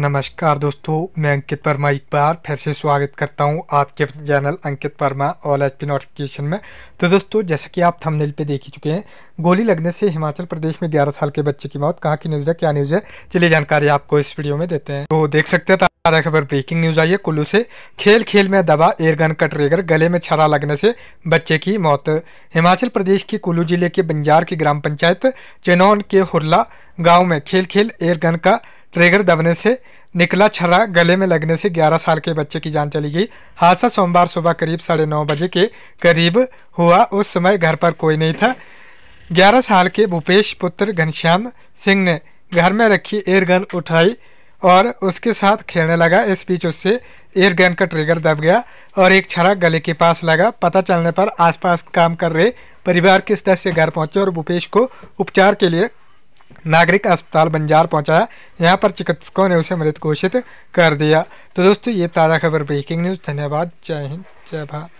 नमस्कार दोस्तों मैं अंकित वर्मा एक बार फिर से स्वागत करता हूं आपके channel Ankit Verma all H P notification में तो दोस्तों जैसे कि आप थंबनेल पे देख ही चुके हैं गोली लगने से हिमाचल प्रदेश में 11 साल के बच्चे की मौत कहाँ की न्यूज़ है क्या न्यूज़ है चलिए जानकारी आपको इस वीडियो में देते हैं तो देख सकते हैं ताज़ा खबर ब्रेकिंग न्यूज़ आई है कुल्लू से खेल खेल में दबा एयरगन का ट्रेगर गले में छरा लगने से बच्चे की मौत हिमाचल प्रदेश के कुल्लू जिले के बंजार की ग्राम पंचायत चेनौन के हुरला गाँव में खेल खेल एयरगन का ट्रिगर दबने से निकला छर्रा गले में लगने से 11 साल के बच्चे की जान चली गई हादसा सोमवार सुबह करीब साढ़े नौ बजे के करीब हुआ उस समय घर पर कोई नहीं था 11 साल के भूपेश पुत्र घनश्याम सिंह ने घर में रखी एयरगन उठाई और उसके साथ खेलने लगा इस बीच उससे एयरगन का ट्रिगर दब गया और एक छरा गले के पास लगा पता चलने पर आसपास काम कर रहे परिवार के सदस्य घर पहुंचे और भूपेश को उपचार के लिए नागरिक अस्पताल बंजार पहुंचाया यहाँ पर चिकित्सकों ने उसे मृत घोषित कर दिया तो दोस्तों ये ताज़ा खबर ब्रेकिंग न्यूज़ धन्यवाद जय हिंद जय भारत